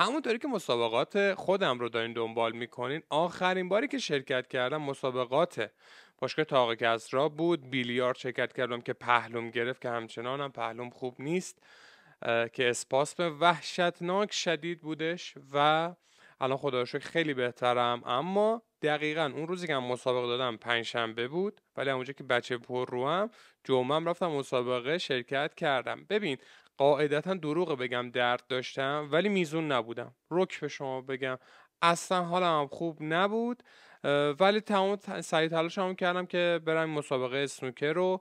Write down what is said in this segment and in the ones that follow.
همونطوری که مسابقات خودم رو دارین دنبال میکنین آخرین باری که شرکت کردم مسابقات باشگاه تاق کسرا بود بیلیارد شرکت کردم که پهلوم گرفت که همچنان هم پهلوم خوب نیست که اسپاس به وحشتناک شدید بودش و الان خدا خیلی بهترم اما دقیقا اون روزی که هم مسابقه دادم پنجشنبه بود ولی اونجا که بچه پر رو هم جمعه هم رفتم مسابقه شرکت کردم ببین قاعدتا دروغ بگم درد داشتم ولی میزون نبودم رک به شما بگم اصلا حالم خوب نبود ولی تمام سعی تلاشمو کردم که برم مسابقه سنوکر رو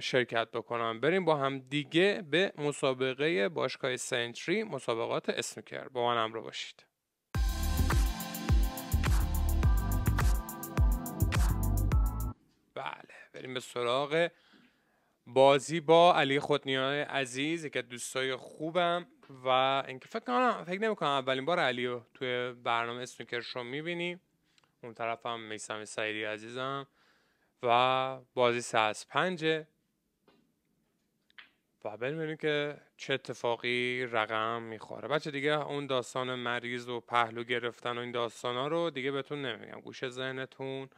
شرکت بکنم بریم با هم دیگه به مسابقه باشگاه سنتری مسابقات اسنوکر با من همراه باشید بله بریم به سراغ بازی با علی خودنیا عزیز یکی از دوستای خوبم و اینکه فکر کنم فکر نمیکنم اولین بار علی رو توی برنامه اسنوکر رو میبینی، اون طرف هم میسم سعیدی عزیزم و بازی سه از پنجه و ببینیم که چه اتفاقی رقم میخوره بچه دیگه اون داستان مریض و پهلو گرفتن و این داستان ها رو دیگه بهتون نمیگم گوش ذهنتون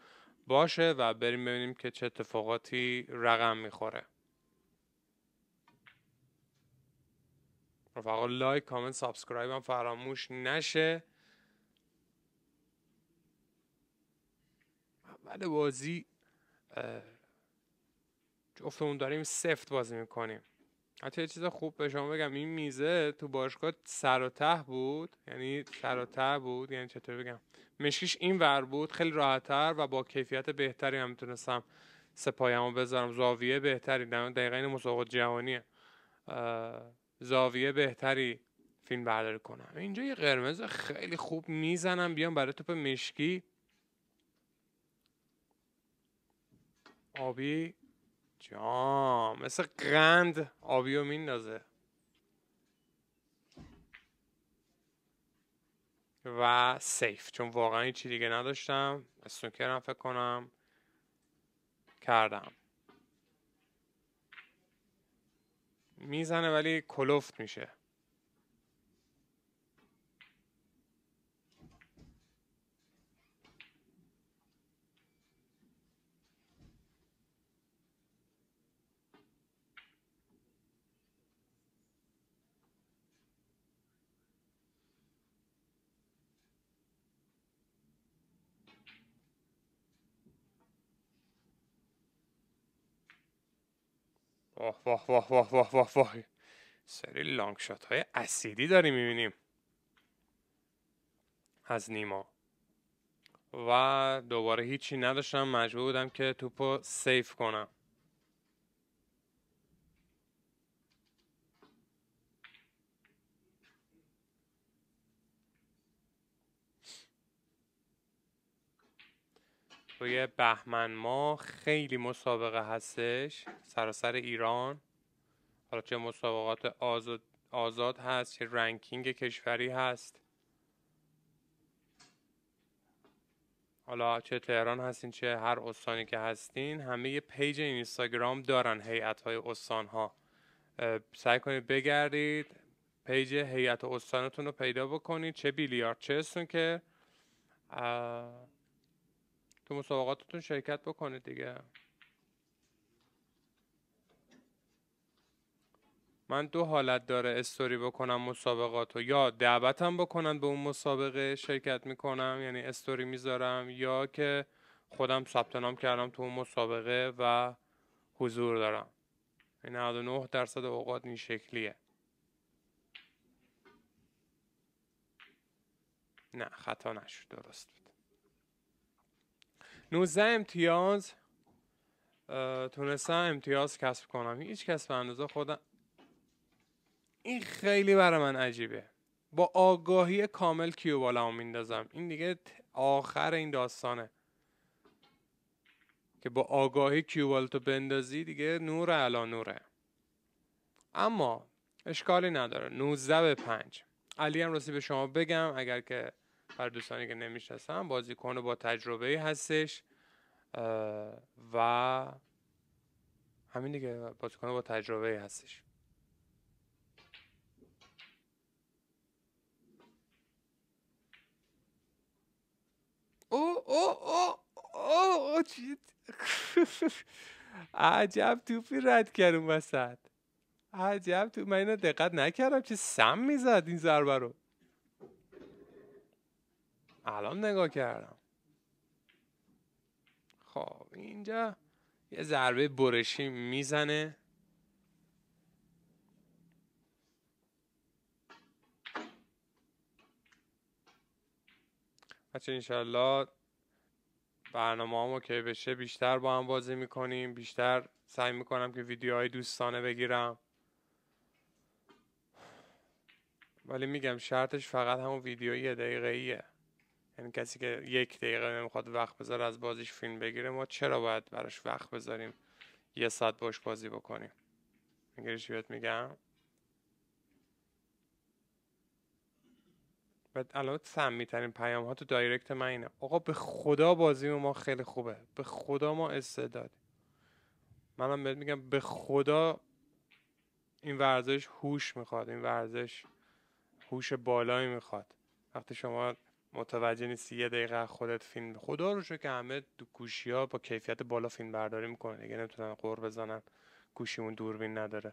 باشه و بریم ببینیم که چه اتفاقاتی رقم میخوره رفقا لایک کامنت سابسکرایب هم فراموش نشه اول بازی جفتمون داریم سفت بازی میکنیم حتی یه چیز خوب به شما بگم این میزه تو باشگاه سر و ته بود یعنی سر و ته بود یعنی چطور بگم مشکیش این ور بود خیلی راحتتر و با کیفیت بهتری هم میتونستم سپایمو بذارم زاویه بهتری دقیقا این مسابقات جهانیه زاویه بهتری فیلم برداری کنم اینجا یه قرمز خیلی خوب میزنم بیام برای توپ مشکی آبی جام مثل قند آبی رو میندازه و سیف چون واقعا چی دیگه نداشتم سنوکرم فکر کنم کردم میزنه ولی کلفت میشه واه واه واه واه سری لانگ شات های اسیدی داریم میبینیم از نیما و دوباره هیچی نداشتم مجبور بودم که توپو سیف کنم توی بهمن ما خیلی مسابقه هستش سراسر ایران حالا چه مسابقات آزاد, آزاد هست چه رنکینگ کشوری هست حالا چه تهران هستین چه هر استانی که هستین همه یه پیج اینستاگرام دارن هیئت های استان ها سعی کنید بگردید پیج هیئت استانتون رو پیدا بکنید چه بیلیارد چه که تو مسابقاتتون شرکت بکنید دیگه من دو حالت داره استوری بکنم مسابقات رو یا دعوتم بکنن به اون مسابقه شرکت میکنم یعنی استوری میذارم یا که خودم ثبت نام کردم تو اون مسابقه و حضور دارم این 99 درصد اوقات این شکلیه نه خطا نشد درست 19 امتیاز تونستم امتیاز کسب کنم هیچ کس به اندازه خودم این خیلی برای من عجیبه با آگاهی کامل کیو بالا میندازم این دیگه آخر این داستانه که با آگاهی کیو تو بندازی دیگه نور علا نوره اما اشکالی نداره 19 به 5 علی هم راستی به شما بگم اگر که برای دوستانی که نمیشناسن بازیکن با تجربه هستش و همین دیگه بازیکن با تجربه هستش او او او او چیت عجب توپی رد کرد اون وسط عجب تو من اینو دقت نکردم چه سم میزد این ضربه رو الان نگاه کردم خب اینجا یه ضربه برشی میزنه بچه انشالله برنامه هم که بشه بیشتر با هم بازی میکنیم بیشتر سعی میکنم که ویدیوهای دوستانه بگیرم ولی میگم شرطش فقط همون ویدیو یه دقیقه ایه یعنی کسی که یک دقیقه نمیخواد وقت بذاره از بازیش فیلم بگیره ما چرا باید براش وقت بذاریم یه ساعت باش بازی بکنیم میگیری چی میگم و الان سمی ترین پیام ها تو دایرکت من اینه آقا به خدا بازی ما خیلی خوبه به خدا ما استعداد منم بهت میگم به خدا این ورزش هوش میخواد این ورزش هوش بالایی میخواد وقتی شما متوجه نیستی یه دقیقه خودت فیلم خدا رو شو که همه گوشی ها با کیفیت بالا فیلم برداری میکنه دیگه نمیتونن قور بزنن گوشیمون دوربین نداره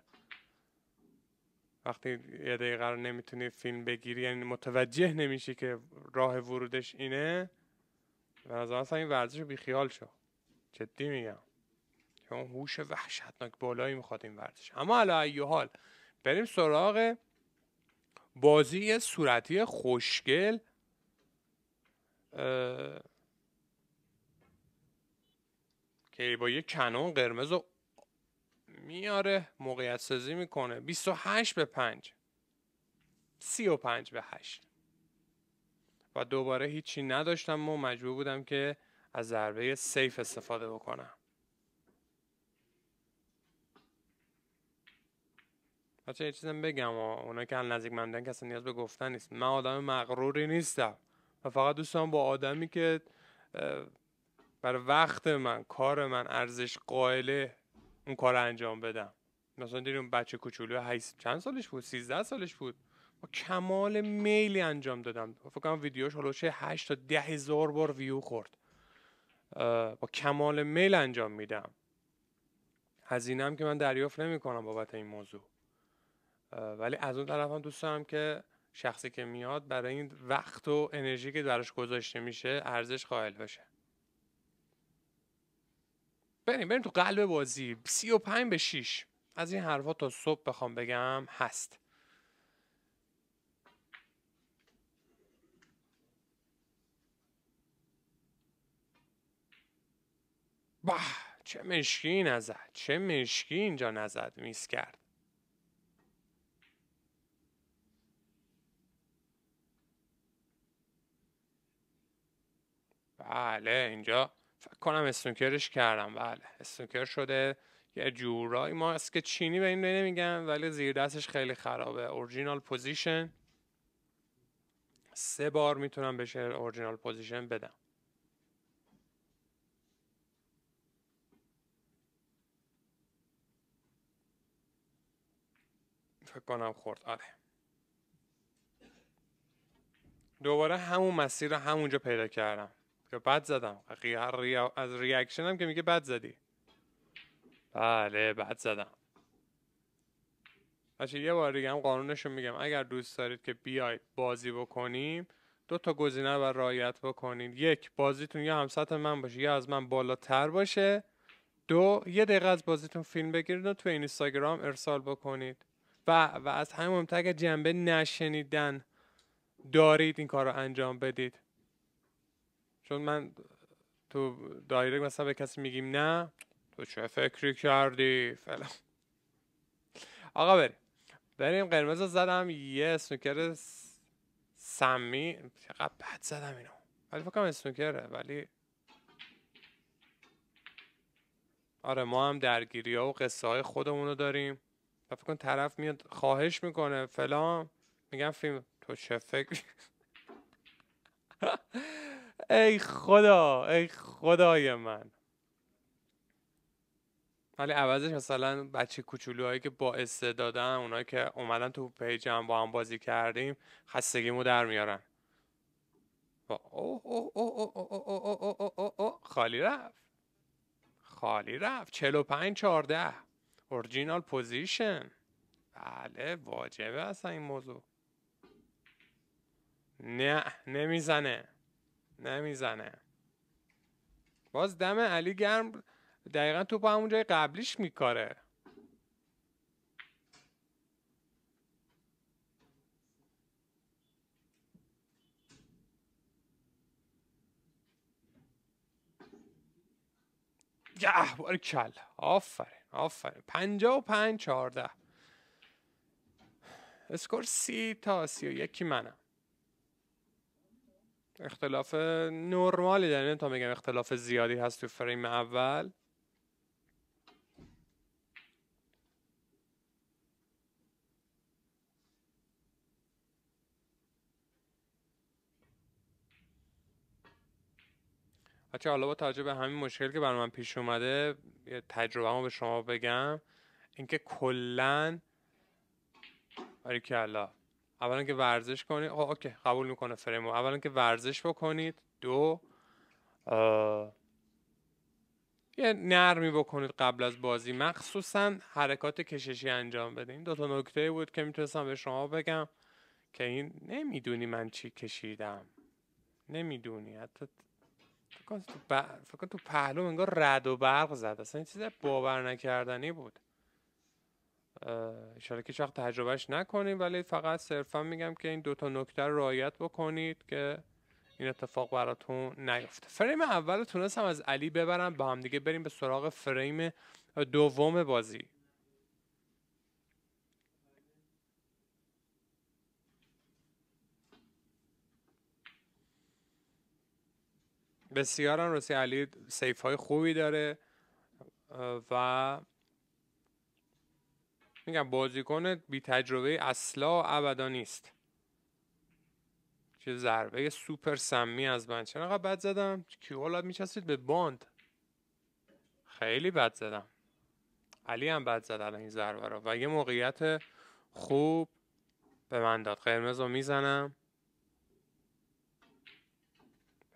وقتی یه دقیقه رو نمیتونی فیلم بگیری یعنی متوجه نمیشی که راه ورودش اینه و از اصلا این ورزش رو بیخیال شو جدی میگم چون هوش وحشتناک بالایی میخواد این ورزش اما علا ایو حال بریم سراغ بازی صورتی خوشگل که با یه کنون قرمز میاره موقعیت سازی میکنه 28 به 5 35 به 8 و دوباره هیچی نداشتم و مجبور بودم که از ضربه سیف استفاده بکنم بچه یه چیزم بگم و اونا که هم نزدیک من که اصلا نیاز به گفتن نیست من آدم مغروری نیستم و فقط دارم با آدمی که برای وقت من کار من ارزش قائله اون کار انجام بدم مثلا دیدیم اون بچه کوچولو هیس چند سالش بود سیزده سالش بود با کمال میلی انجام دادم فکر کنم ویدیوش هلوشه 8 تا ده هزار بار ویو خورد با کمال میل انجام میدم هم که من دریافت نمی بابت این موضوع ولی از اون طرف هم دوست دارم که شخصی که میاد برای این وقت و انرژی که درش گذاشته میشه ارزش قائل باشه بریم بریم تو قلب بازی 35 به 6 از این حرفا تا صبح بخوام بگم هست باه چه مشکی نزد چه مشکی اینجا نزد میس کرد بله اینجا فکر کنم استونکرش کردم بله استونکر شده یه جورایی که چینی به این نمیگن ولی زیر دستش خیلی خرابه اورجینال پوزیشن سه بار میتونم بشه اورجینال پوزیشن بدم فکر کنم خورد آره دوباره همون مسیر رو همونجا پیدا کردم که بد زدم از هم که میگه بد زدی بله بد زدم بچه یه بار دیگه هم قانونشون میگم اگر دوست دارید که بیاید بازی بکنیم دو تا گزینه رو رعایت بکنید یک بازیتون یا همسطح من باشه یا از من بالاتر باشه دو یه دقیقه از بازیتون فیلم بگیرید و تو اینستاگرام ارسال بکنید و و از همه مهمتر اگر جنبه نشنیدن دارید این کار رو انجام بدید چون من تو دایرک مثلا به کسی میگیم نه تو چه فکری کردی فلان آقا بریم بریم قرمز رو زدم یه اسنوکر سمی چقدر بد زدم اینو ولی فکرم اسنوکره ولی آره ما هم درگیری ها و قصه های خودمون رو داریم و فکر کن طرف میاد خواهش میکنه فلان میگم فیلم تو چه فکر ای خدا ای خدای من ولی عوضش مثلا بچه کوچولوهایی که با استعدادن اونایی که اومدن تو پیجم با هم بازی کردیم خستگیمو در میارن خالی رفت خالی رفت 45 14 اورجینال پوزیشن بله واجبه اصلا این موضوع نه نمیزنه نمیزنه باز دم علی گرم دقیقا توپ همون جای قبلیش میکاره یه باری کل آفرین آفرین پنجا و پنج چارده اسکور سی تا سی و یکی منم اختلاف نرمالی داره تا میگم اختلاف زیادی هست تو فریم اول بچه حالا با توجه به همین مشکل که برای من پیش اومده تجربه به شما بگم اینکه کلا برای اولا که ورزش کنید آه خب، اوکی قبول میکنه فریم اولا که ورزش بکنید دو یه نرمی بکنید قبل از بازی مخصوصا حرکات کششی انجام بدین دو تا نکته بود که میتونستم به شما بگم که این نمیدونی من چی کشیدم نمیدونی حتی فکر تو, فکر تو پهلو انگار رد و برق زد اصلا این چیز باور نکردنی بود اشاره که شخص تجربهش نکنیم ولی فقط صرفا میگم که این دوتا نکته رو رعایت بکنید که این اتفاق براتون نیفته فریم اول رو تونستم از علی ببرم با هم دیگه بریم به سراغ فریم دوم بازی بسیار روسی علی سیف های خوبی داره و میگم بازیکن بی تجربه اصلا ابدا نیست چه ضربه سوپر سمی از من چرا بد زدم کیولا میچسید به باند خیلی بد زدم علی هم بد زد الان این ضربه رو و یه موقعیت خوب به من داد قرمز رو میزنم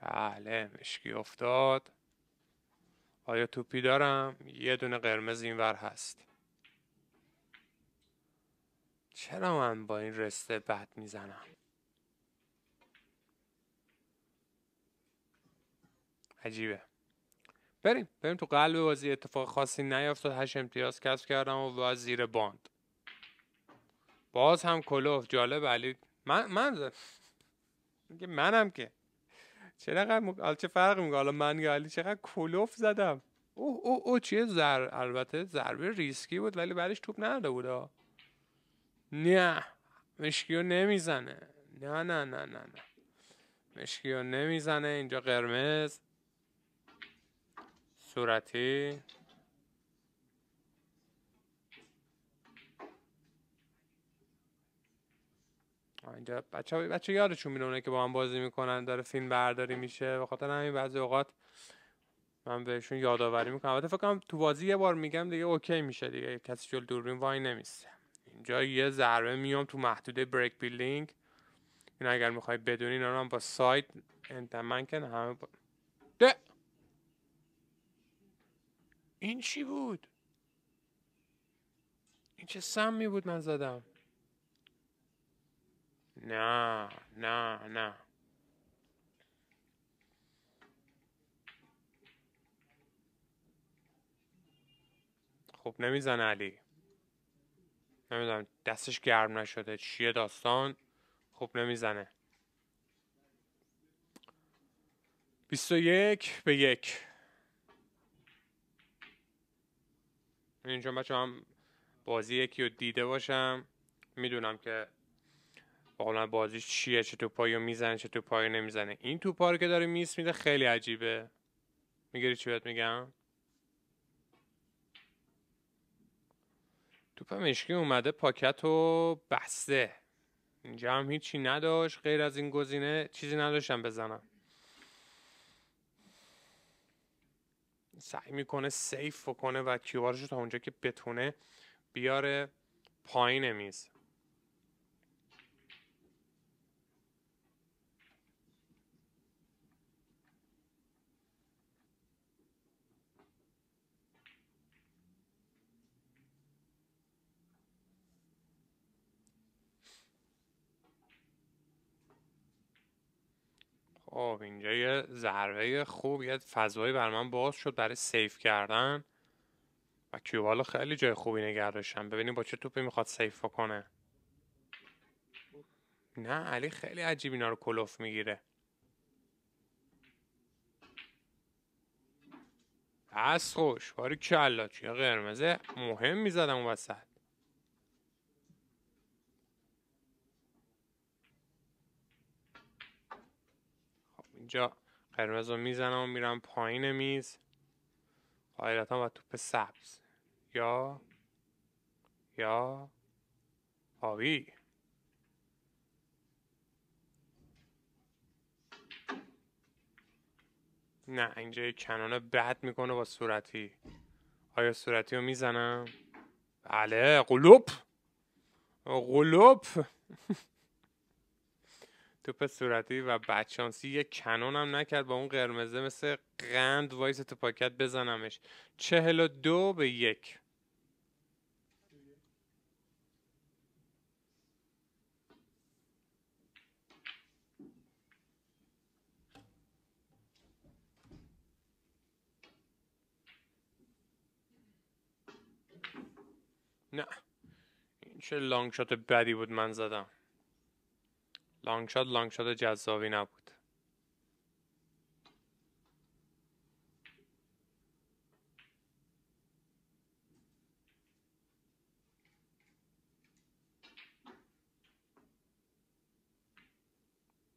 بله مشکی افتاد آیا توپی دارم یه دونه قرمز اینور هست چرا من با این رسته بد میزنم عجیبه بریم بریم تو قلب بازی اتفاق خاصی نیافتاد هش امتیاز کسب کردم و باز زیر باند باز هم کلوف جالب علی من من میگه منم که چقدر م... چه فرق میگه حالا من یا علی چقدر کلوف زدم او او او چیه زر البته ضربه ریسکی بود ولی بعدش توپ نداده بود نه مشکیو نمیزنه نه نه نه نه نه مشکیو نمیزنه اینجا قرمز صورتی اینجا بچه, بچه یادشون میره که با هم بازی میکنن داره فیلم برداری میشه و خاطر همین بعضی اوقات من بهشون یادآوری میکنم البته فکر کنم تو بازی یه بار میگم دیگه اوکی میشه دیگه کسی جلو دوربین وای نمیسته اینجا یه ضربه میام تو محدوده بریک بیلینگ این اگر میخوای بدونی اینا هم با سایت انتمن کن همه با... ده این چی بود این چه سمی بود من زدم نه نه نه خب نمیزن علی نمیدونم دستش گرم نشده چیه داستان خوب نمیزنه 21 به یک اینجا بچه هم بازی یکی رو دیده باشم میدونم که واقعا بازی چیه چه توپایی رو میزنه چه توپایی نمیزنه این توپا رو که داره میس میده خیلی عجیبه میگیری چی بهت میگم توپ مشکی اومده پاکت رو بسته اینجا هم هیچی نداشت غیر از این گزینه چیزی نداشتم بزنم سعی میکنه سیف کنه و رو تا اونجا که بتونه بیاره پایین میز خب اینجا یه ضربه خوب یه فضایی بر من باز شد برای سیف کردن و کیوبالو خیلی جای خوبی نگه داشتم ببینیم با چه توپی میخواد سیف کنه نه علی خیلی عجیب اینا رو کلوف میگیره پس خوش باری کلا چیه قرمزه مهم میزدم اون وسط اینجا قرمز رو میزنم و میرم پایین میز قاعدتا و توپ سبز یا یا آبی نه اینجا یه کنانه بد میکنه با صورتی آیا صورتی رو میزنم؟ بله قلوب قلوب توپ صورتی و بچانسی یه کنون هم نکرد با اون قرمزه مثل قند وایس تو پاکت بزنمش چهل و دو به یک نه این چه لانگ شات بدی بود من زدم لانگشاد لانگشاد جذابی نبود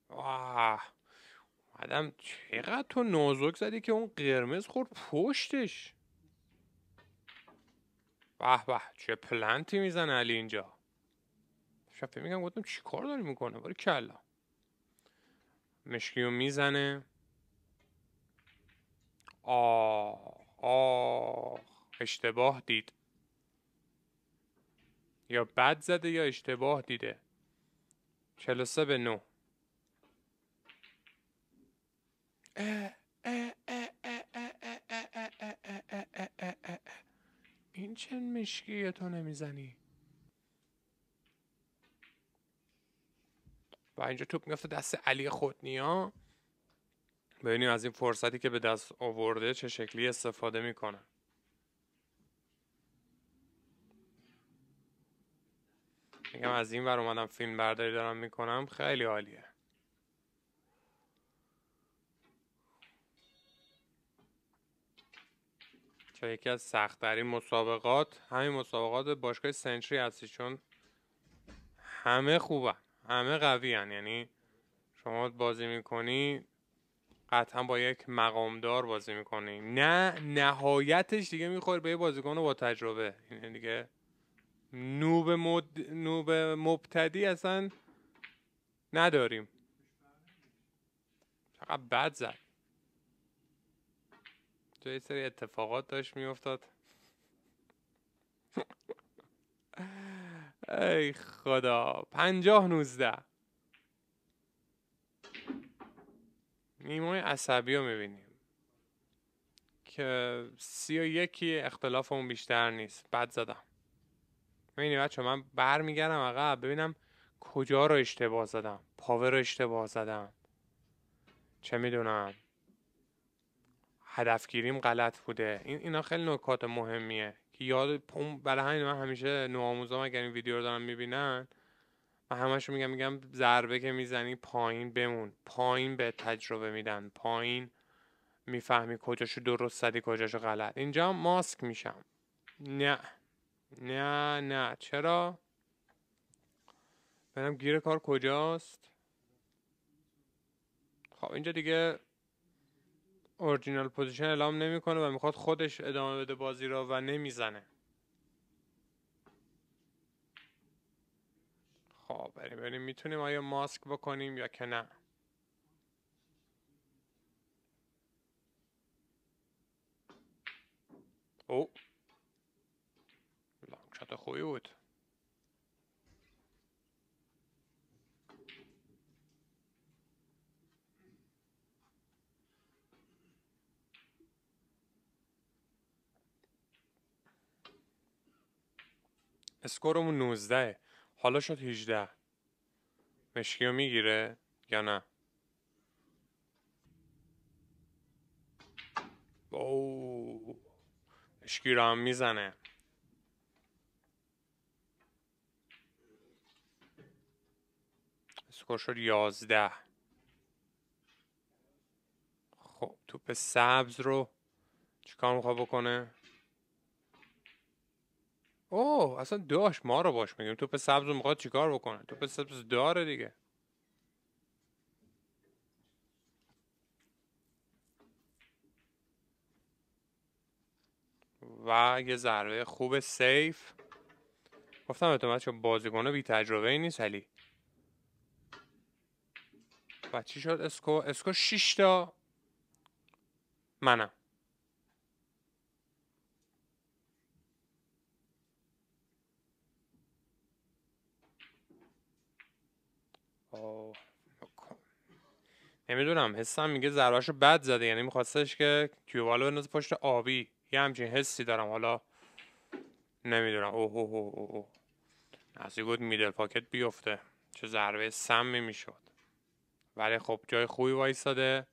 واه آدم چقدر تو نازک زدی که اون قرمز خورد پشتش به به چه پلنتی میزنه علی اینجا کفه میگم گفتم چی کار داری میکنه برای کلا مشکیو میزنه آه آه اشتباه دید یا بد زده یا اشتباه دیده 43 به 9 این چند مشکی تو نمیزنی اینجا توپ میفته دست علی خودنیا ببینیم از این فرصتی که به دست آورده چه شکلی استفاده میکنه میگم از این ور اومدم فیلم برداری دارم میکنم خیلی عالیه چه یکی از سختترین مسابقات همین مسابقات باشگاه سنتری هستی چون همه خوبن همه قوی هن. یعنی شما بازی میکنی قطعا با یک مقامدار بازی میکنی نه نهایتش دیگه میخوری به یه بازیکن با تجربه این یعنی دیگه نوب, مد... نوب مبتدی اصلا نداریم چقدر بد زد تو یه سری اتفاقات داشت میافتاد ای خدا پنجاه نوزده نیمای عصبی رو میبینیم که سی و یکی اختلاف اون بیشتر نیست بد زدم میبینی بچه من برمیگردم عقب ببینم کجا رو اشتباه زدم پاور رو اشتباه زدم چه میدونم هدفگیریم غلط بوده این اینا خیلی نکات مهمیه که یاد برای همین من همیشه نوآموزام اگر این ویدیو رو دارن میبینن من همش میگم میگم ضربه که میزنی پایین بمون پایین به تجربه میدن پایین میفهمی کجاشو درست زدی کجاشو غلط اینجا ماسک میشم نه نه نه چرا برم گیر کار کجاست خب اینجا دیگه اورجینال پوزیشن اعلام نمیکنه و میخواد خودش ادامه بده بازی را و نمیزنه خب بریم بریم میتونیم آیا ماسک بکنیم یا که نه او لانگ خوبی بود اسکورمون 19 حالا شد 18 مشکی رو میگیره یا نه او مشکی رو هم میزنه اسکور شد 11 خب توپ سبز رو چیکار میخواه بکنه اوه اصلا داشت ما رو باش میگیم توپ سبز رو میخواد چیکار بکنه توپ سبز داره دیگه و یه ضربه خوب سیف گفتم به تو بچه بازیکنه بی تجربه ای نیست علی و چی شد اسکو اسکو 6 تا منم خب. نمیدونم حسم میگه ضربهش رو بد زده یعنی میخواستش که کیوالو بندازه پشت آبی یه همچین حسی دارم حالا نمیدونم اوه اوه اوه اوه نزدیک بود میدل پاکت بیفته چه ضربه سمی میشد ولی خب جای خوبی وایستاده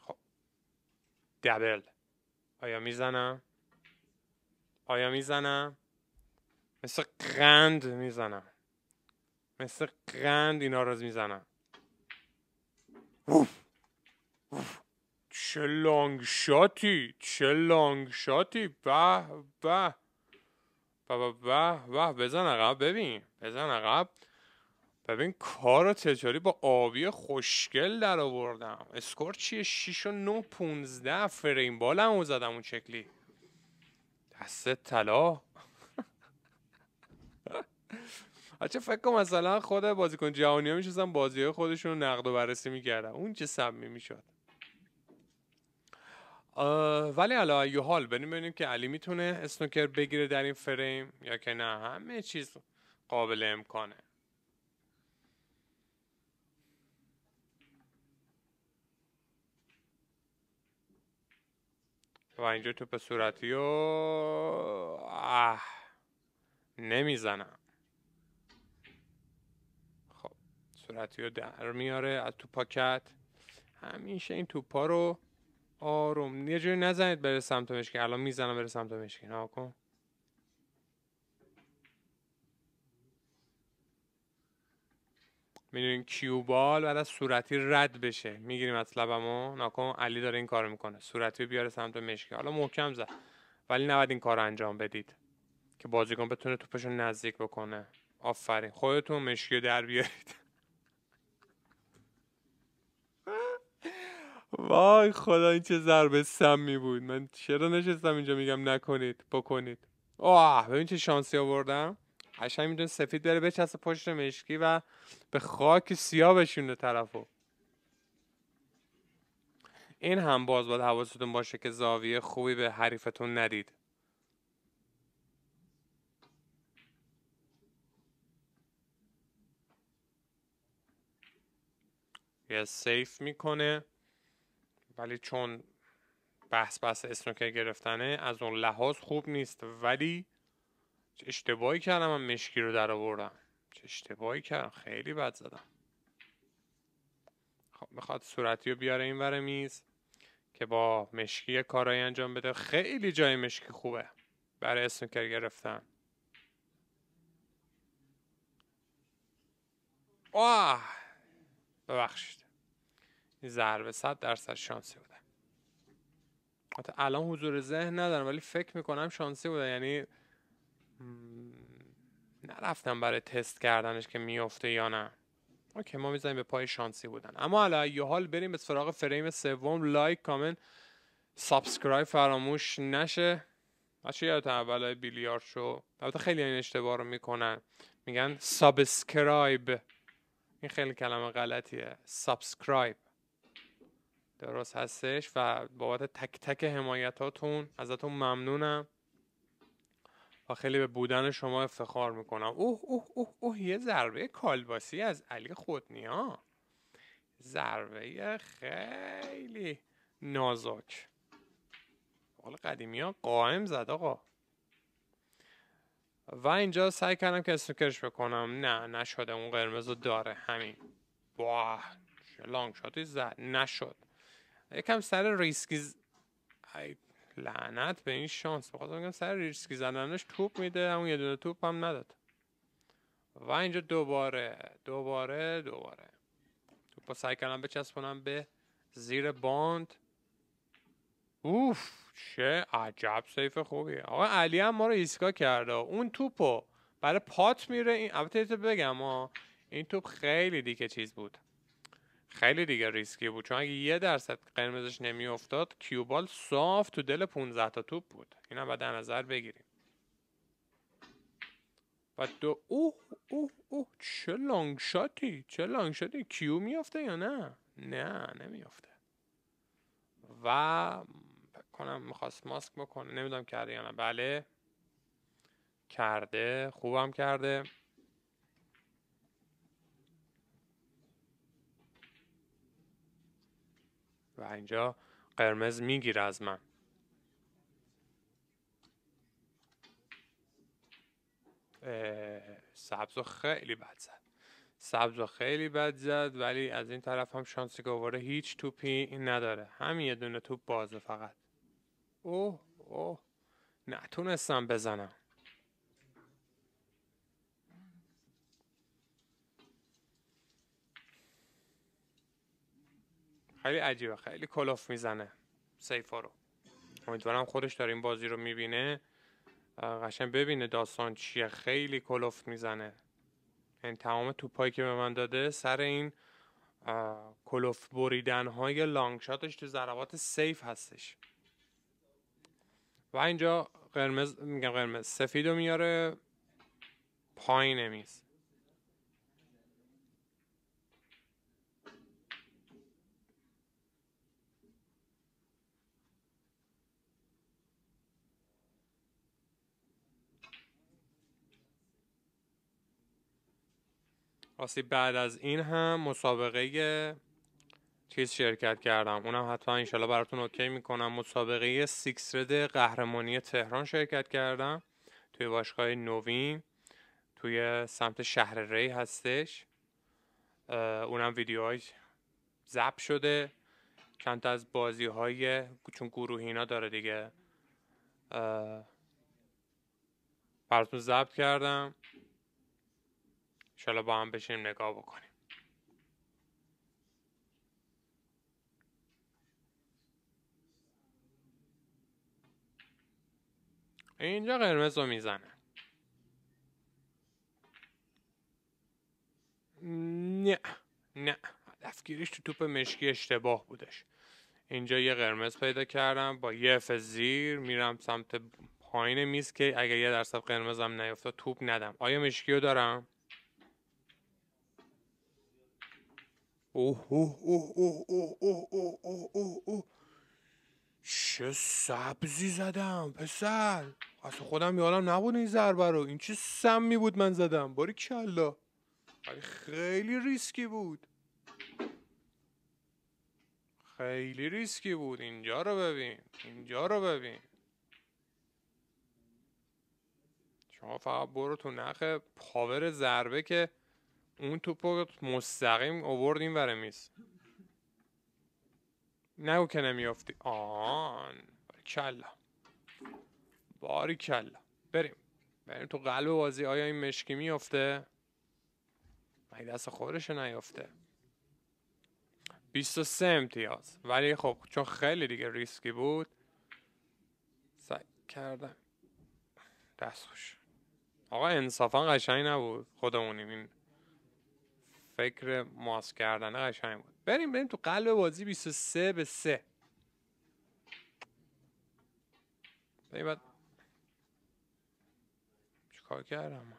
خب دبل آیا میزنم آیا میزنم مثل قند میزنم مثل قند اینا رو میزنم چه لانگ شاتی چه لانگ شاتی به به به به به بزن عقب ببین بزن عقب ببین کار تجاری با آبی خوشگل در آوردم اسکور چیه 6 و 9 15 فریم بالمو زدم اون چکلی دسته طلا آچه فکر کن مثلا خود بازیکن جهانی ها میشستن بازی های خودشون رو نقد و بررسی میکردن اون چه سمی میشد ولی حالا یه حال بریم ببینیم که علی میتونه اسنوکر بگیره در این فریم یا که نه همه چیز قابل امکانه و اینجا توپ صورتی و نمیزنم خب صورتی رو در میاره از تو پاکت همیشه این توپا رو آروم یه جوری نزنید بره سمت مشکی الان میزنم بره سمت مشکی ها کن میدونین کیوبال بعد از صورتی رد بشه میگیریم مطلبمو ناکن علی داره این کارو میکنه صورتی بیاره سمت مشکی حالا محکم زد ولی نباید این کار انجام بدید که بازیکن بتونه توپشون نزدیک بکنه آفرین خودتون مشکی در بیارید وای خدا این چه ضربه سمی بود من چرا نشستم اینجا میگم نکنید بکنید آه ببین چه شانسی آوردم قشنگ میتونه سفید بره بچسته پشت مشکی و به خاک سیاه بشونه طرفو این هم باز باید حواستون باشه که زاویه خوبی به حریفتون ندید یه سیف میکنه ولی چون بحث بحث اسنوکر گرفتنه از اون لحاظ خوب نیست ولی چه اشتباهی کردم من مشکی رو در آوردم چه اشتباهی کردم خیلی بد زدم خب میخواد صورتی رو بیاره این بره میز که با مشکی کارایی انجام بده خیلی جای مشکی خوبه برای اسنوکر گرفتن آه ببخشید این ضربه صد درصد شانسی بوده حتی الان حضور ذهن ندارم ولی فکر میکنم شانسی بوده یعنی نرفتم برای تست کردنش که میفته یا نه اوکی ما میزنیم به پای شانسی بودن اما حالا یه حال بریم به سراغ فریم سوم لایک کامن سابسکرایب فراموش نشه بچه یاد اول بیلیارد شو البته خیلی این اشتباه رو میکنن میگن سابسکرایب این خیلی کلمه غلطیه سابسکرایب درست هستش و بابت تک تک حمایتاتون ازتون ممنونم و خیلی به بودن شما افتخار میکنم اوه اوه اوه اوه یه ضربه کالباسی از علی خودنیا ضربه خیلی نازک حال قدیمی ها قائم زد آقا و اینجا سعی کردم که استوکرش بکنم نه نشده اون قرمز رو داره همین واه لانگ شاتی زد نشد یکم سر ریسکی لعنت به این شانس بخواستم بگم سر ریسکی زدنش توپ میده اون یه دونه توپ هم نداد و اینجا دوباره دوباره دوباره توپ سعی کردم بچسبونم به زیر باند اوف چه عجب سیف خوبیه آقا علی هم ما رو ایسکا کرده اون توپو برای پات میره این البته بگم ها این توپ خیلی دیگه چیز بود خیلی دیگه ریسکی بود چون اگه یه درصد قرمزش نمیافتاد کیوبال صاف تو دل 15 تا توپ بود اینا بعد در نظر بگیریم و دو اوه اوه اوه چه لانگ شاتی چه لانگ شاتی کیو میافته یا نه نه نمیافته و کنم میخواست ماسک بکنه نمیدونم کرده یا نه بله کرده خوبم کرده و اینجا قرمز میگیره از من سبز و خیلی بد زد سبز خیلی بد زد ولی از این طرف هم شانس گواره هیچ توپی نداره همین یه دونه توپ بازه فقط اوه اوه نتونستم بزنم خیلی عجیبه خیلی کلوف میزنه سیفا رو امیدوارم خودش داره این بازی رو میبینه قشنگ ببینه داستان چیه خیلی کلوف میزنه این یعنی تمام توپایی که به من داده سر این کلوف بریدن های لانگ شاتش تو ضربات سیف هستش و اینجا قرمز میگم قرمز سفید رو میاره پایین میز راستی بعد از این هم مسابقه چیز شرکت کردم اونم حتما انشالله براتون اوکی میکنم مسابقه سیکس رد قهرمانی تهران شرکت کردم توی باشگاه نوین توی سمت شهر ری هستش اونم ویدیوهای ضبط شده چند از بازی های چون اینا داره دیگه براتون ضبط کردم شالا با هم بشینیم نگاه بکنیم اینجا قرمز رو میزنه نه نه دستگیریش تو توپ مشکی اشتباه بودش اینجا یه قرمز پیدا کردم با یه اف زیر میرم سمت پایین میز که اگر یه درصد قرمزم نیفتاد توپ ندم آیا مشکی رو دارم اوه اوه چه سبزی زدم پسر اصلا خودم یادم نبود این ضربه رو این چه سمی بود من زدم باری کلا ولی خیلی ریسکی بود خیلی ریسکی بود اینجا رو ببین اینجا رو ببین شما فقط برو تو نخ پاور ضربه که اون توپو مستقیم اوورد این میز نگو که نمیافتی آن کلا باری بریم بریم تو قلب بازی آیا این مشکی میافته مگه دست خودش نیافته 23 امتیاز ولی خب چون خیلی دیگه ریسکی بود سعی کردم دست خوش آقا انصافا قشنگ نبود خودمونیم این فکر ماسک کردن قشنگ بود بریم بریم تو قلب بازی 23 به 3 بریم بعد چیکار کردم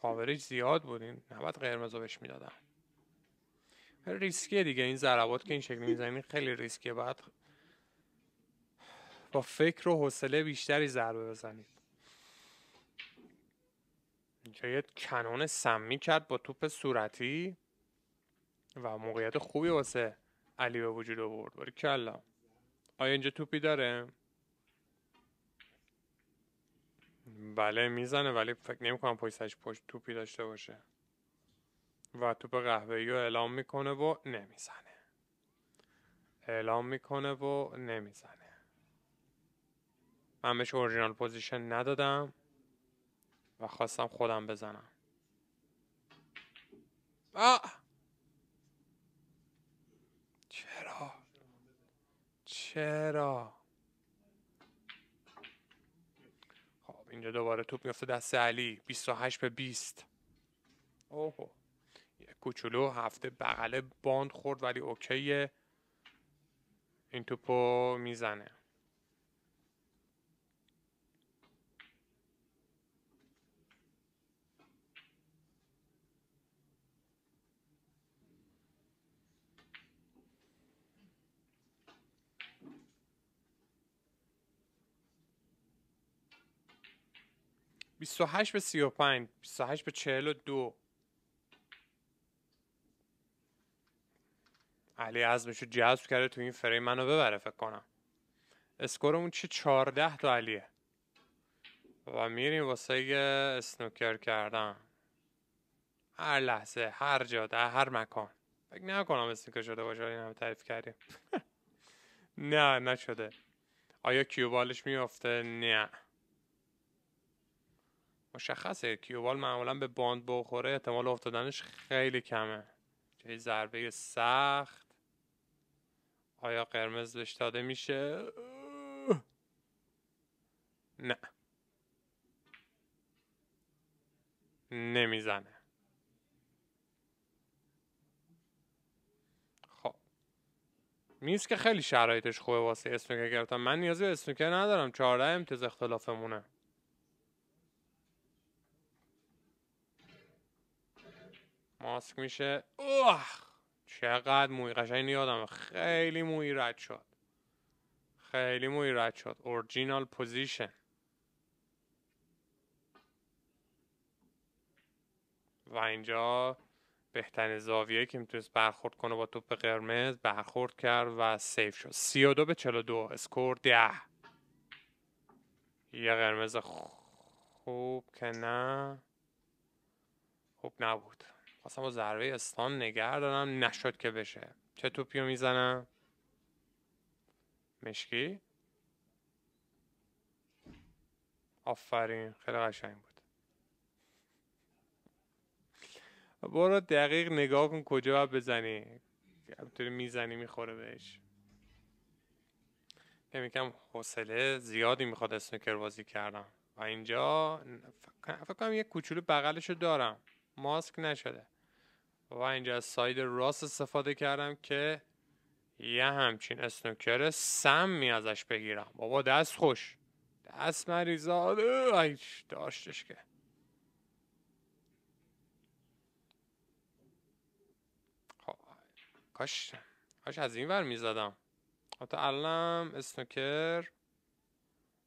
پاوریج زیاد بود این نباید قرمز رو بهش میدادم ریسکیه دیگه این ضربات که این شکلی میزنی خیلی ریسکیه بعد با فکر و حوصله بیشتری ضربه بزنید اینجا یه کنون سمی کرد با توپ صورتی و موقعیت خوبی واسه علی به وجود آورد باری کلا آیا اینجا توپی داره؟ بله میزنه ولی فکر نمی کنم پشتش پشت توپی داشته باشه و توپ قهوه رو اعلام میکنه و نمیزنه اعلام میکنه و نمیزنه من بهش اورجینال پوزیشن ندادم و خواستم خودم بزنم آه! چرا چرا خب اینجا دوباره توپ میفته دست علی 28 به 20 اوه کوچولو هفته بغله باند خورد ولی اوکیه این توپو میزنه 28 به 35 28 به 42 علی عزمش رو جذب کرده تو این فریم منو ببره فکر کنم اسکورمون چه 14 تا علیه و میریم واسه اسنوکر کردن هر لحظه هر جا در هر مکان فکر نکنم اسنوکر شده باشه این هم تعریف کردیم نه نشده آیا کیوبالش میافته نه مشخصه کیوبال معمولا به باند بخوره احتمال افتادنش خیلی کمه چه ضربه سخت آیا قرمز بهش داده میشه نه نمیزنه خب میز که خیلی شرایطش خوبه واسه اسنوکر گرفتم من نیازی به اسنوکر ندارم چهارده امتیاز اختلافمونه ماسک میشه اوه چقدر موی قشنگ یادم خیلی موی رد شد خیلی موی رد شد اورجینال پوزیشن و اینجا بهترین زاویه که میتونست برخورد کنه با توپ قرمز برخورد کرد و سیف شد 32 به 42 اسکور 10 یه قرمز خوب که نه خوب نبود خواستم با ضربه استان نگه دارم نشد که بشه چه توپیو میزنم مشکی آفرین خیلی قشنگ بود برو دقیق نگاه کن کجا باید بزنی همینطوری میزنی میخوره بهش کم حوصله زیادی میخواد اسنوکر بازی کردم و اینجا فکر کنم یه کوچولو بغلش رو دارم ماسک نشده و اینجا از ساید راست استفاده کردم که یه همچین اسنوکر سمی ازش بگیرم بابا دست خوش دست ایش داشتش که خب، کاش کاش از این ور میزدم حتی الان اسنوکر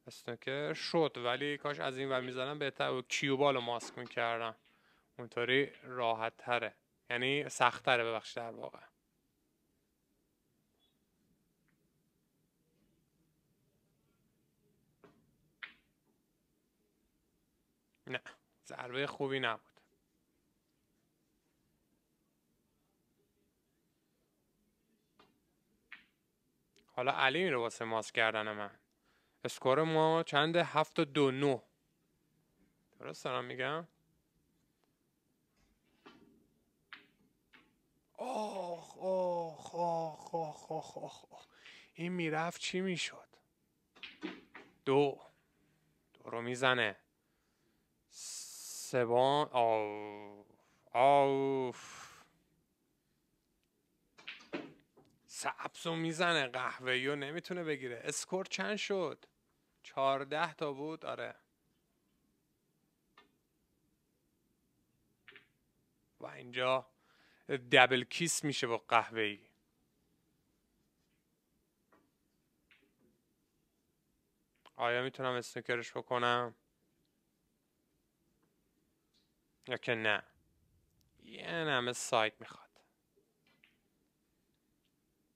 اسنوکر شد ولی کاش از این ور میزدم بهتر و کیوبال ماسک میکردم اونطوری راحت تره یعنی سختتره ببخشید در واقع نه ضربه خوبی نبود حالا علی رو واسه ماسک کردن من اسکور ما چند هفت و دو نو درست دارم میگم آخ آخ آخ آخ آخ آخ, این میرفت چی میشد دو دو رو میزنه سبان آف آف سبزو میزنه قهوه یو نمیتونه بگیره اسکور چند شد چهارده تا بود آره و اینجا دبل کیس میشه با قهوه ای آیا میتونم اسنوکرش بکنم یا که نه یه سایت میخواد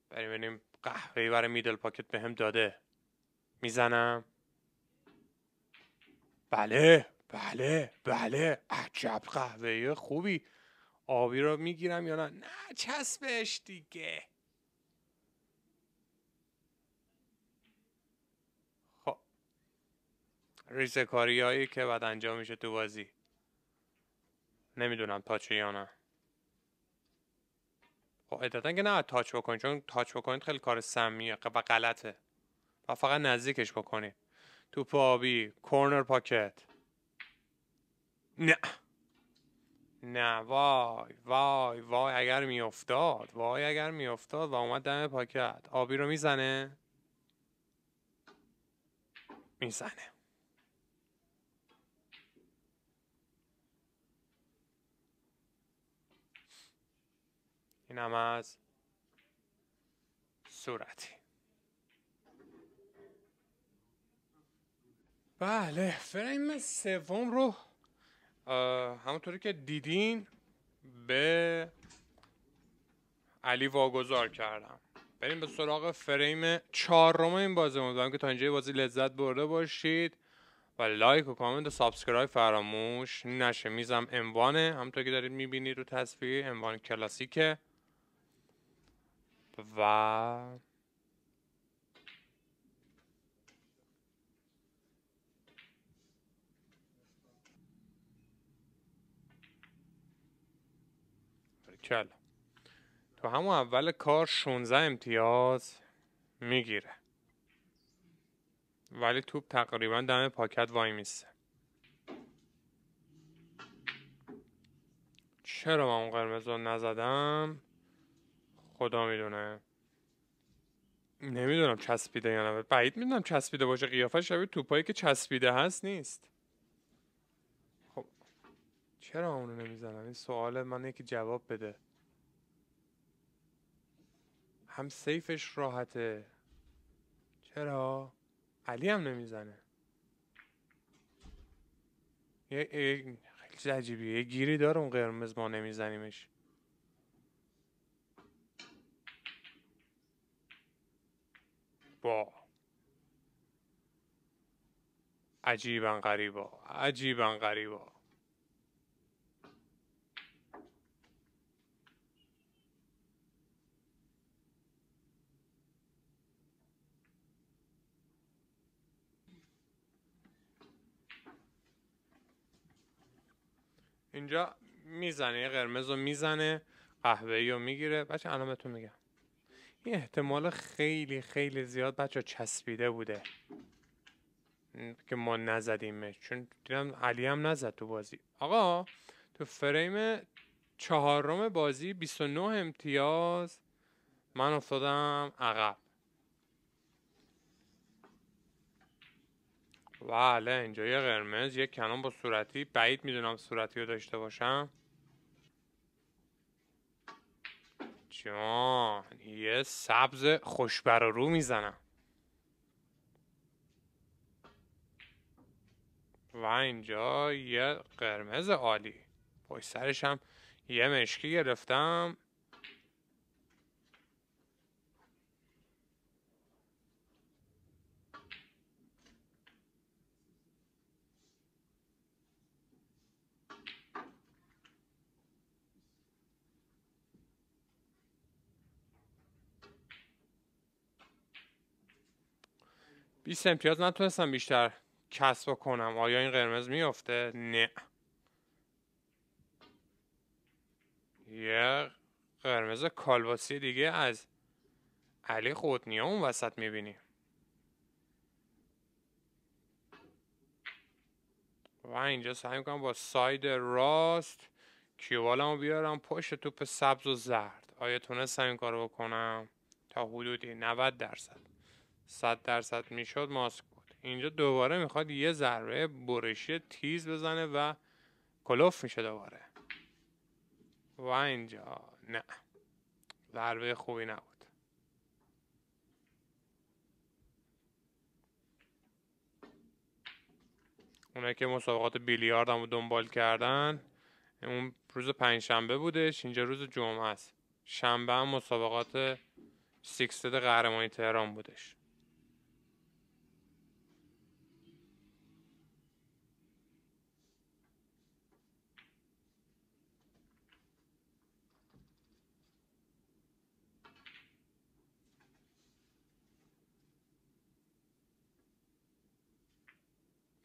بریم بینیم قهوه برای میدل پاکت به هم داده میزنم بله بله بله عجب قهوه خوبی آبی رو میگیرم یا نه نه چسبش دیگه خب ریسه که بعد انجام میشه تو بازی نمیدونم تاچه یا نه خب که نه تاچ بکنید، چون تاچ بکنید خیلی کار سمیه و غلطه و فقط نزدیکش بکنید توپ آبی کورنر پاکت نه نه وای وای وای اگر میافتاد وای اگر میافتاد و اومد دم پاکت آبی رو میزنه میزنه اینم از صورتی بله فریم سوم رو همونطوری که دیدین به علی واگذار کردم بریم به سراغ فریم چهارم این بازی امیدوارم که تا اینجا بازی لذت برده باشید و لایک و کامنت و سابسکرایب فراموش نشه میزم اموانه همونطور که دارید میبینید رو تصویر اموان کلاسیکه و تو همون اول کار 16 امتیاز میگیره ولی توپ تقریبا دم پاکت وای میسته چرا من اون قرمز رو نزدم خدا میدونه نمیدونم چسبیده یا نه بعید میدونم چسبیده باشه قیافه شبیه توپایی که چسبیده هست نیست چرا اونو نمیزنن این سوال من یکی جواب بده هم سیفش راحته چرا علی هم نمیزنه یه خیلی عجیبیه یه گیری داره اون قرمز ما نمیزنیمش با عجیبا غریبا عجیبا غریبا اینجا میزنه یه قرمز رو میزنه قهوه رو میگیره بچه بهتون میگم این احتمال خیلی خیلی زیاد بچه چسبیده بوده که ما نزدیمش چون دیدم علی هم نزد تو بازی آقا تو فریم چهارم بازی 29 امتیاز من افتادم عقب و بله، اینجا یه قرمز یه کنون با صورتی بعید میدونم صورتی رو داشته باشم جان یه سبز خوشبر رو میزنم و اینجا یه قرمز عالی پای سرش یه مشکی گرفتم 20 امتیاز نتونستم بیشتر کسب کنم آیا این قرمز میفته؟ نه یه قرمز کالباسی دیگه از علی خودنیا اون وسط میبینی و اینجا سعی میکنم با ساید راست کیوالمو بیارم پشت توپ سبز و زرد آیا تونستم این کارو بکنم تا حدودی 90 درصد 100 درصد میشد ماسک بود اینجا دوباره میخواد یه ضربه برشی تیز بزنه و کلوف میشه دوباره و اینجا نه ضربه خوبی نبود اونایی که مسابقات بیلیارد هم دنبال کردن اون روز شنبه بودش اینجا روز جمعه است شنبه هم مسابقات سیکستد قهرمانی تهران بودش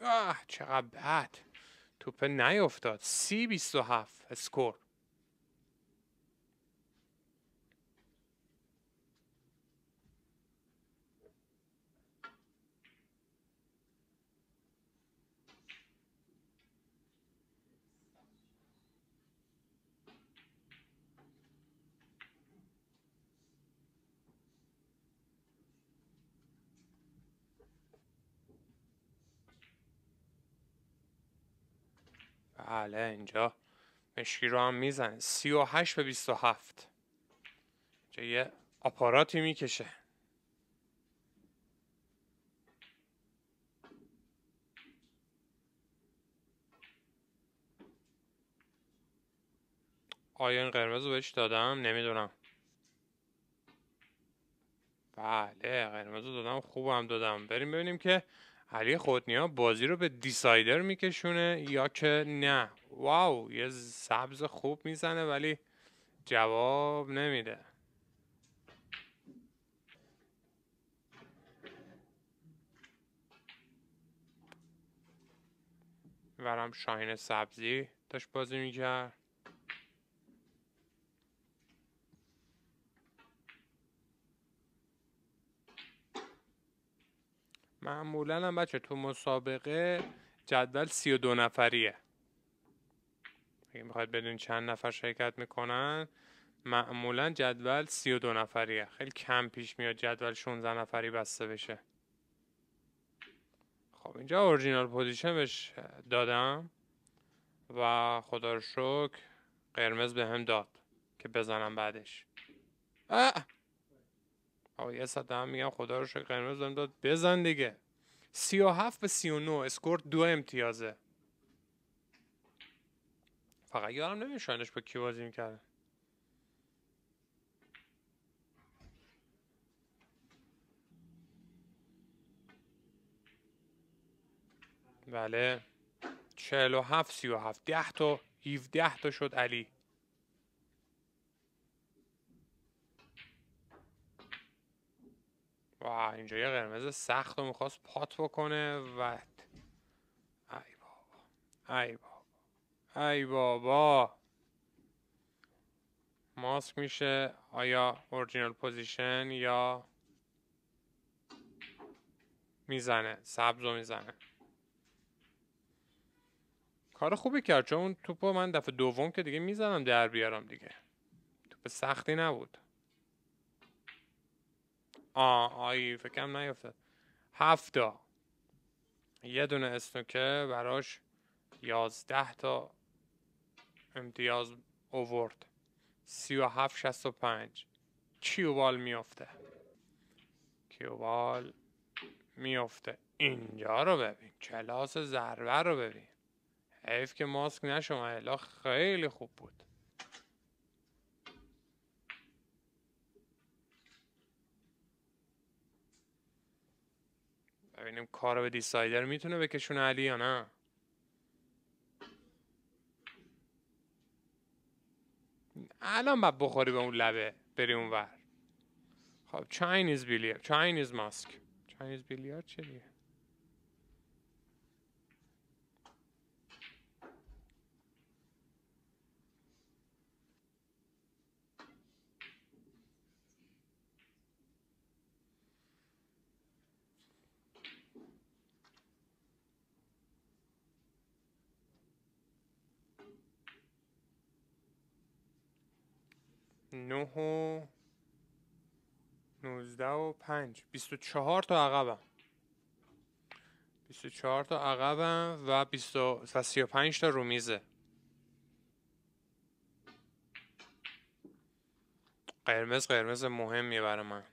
آه چقدر بد توپ نیفتاد سی بیست و هفت اسکور بله اینجا مشکی رو هم میزنه 38 به 27 اینجا یه آپاراتی میکشه آیا این قرمز رو بهش دادم نمیدونم بله قرمز رو دادم خوبم دادم بریم ببینیم که علی خودنیا بازی رو به دیسایدر میکشونه یا که نه واو یه سبز خوب میزنه ولی جواب نمیده ورم شاهین سبزی داشت بازی میکرد معمولا هم بچه تو مسابقه جدول سی دو نفریه اگه میخواید بدون چند نفر شرکت میکنن معمولا جدول سی دو نفریه خیلی کم پیش میاد جدول 16 نفری بسته بشه خب اینجا اورجینال پوزیشن بهش دادم و خدا رو شکر قرمز به هم داد که بزنم بعدش آقای صد میگم خدا رو شکر قرمز داد بزن دیگه 37 به 39 اسکورت دو امتیازه فقط یارم نمیشانش با کی بازی میکرده بله 47 37 10 تا 17 تا شد علی و اینجا یه قرمز سخت رو میخواست پات بکنه و ای بابا ای بابا ای بابا ماسک میشه آیا اورجینال پوزیشن یا میزنه سبز رو میزنه کار خوبی کرد چون توپ توپو من دفعه دوم که دیگه میزنم در بیارم دیگه توپ سختی نبود آه آی فکرم نیفتاد هفتا یه دونه اسنوکه براش یازده تا امتیاز اوورد سی و هفت شست و پنج کیوبال میفته کیوبال میفته اینجا رو ببین کلاس ضربه رو ببین حیف که ماسک نشما الا خیلی خوب بود ببینیم کار به دیسایدر میتونه بکشونه علی یا نه الان باید بخوری به اون لبه بری اونور خب چاینیز بیلیارد چاینیز ماسک چاینیز بیلیارد چیه 9 و 19 و 5 24 تا عقبم 24 تا عقبم و 35 تا رو میزه قرمز قرمز مهم میبره من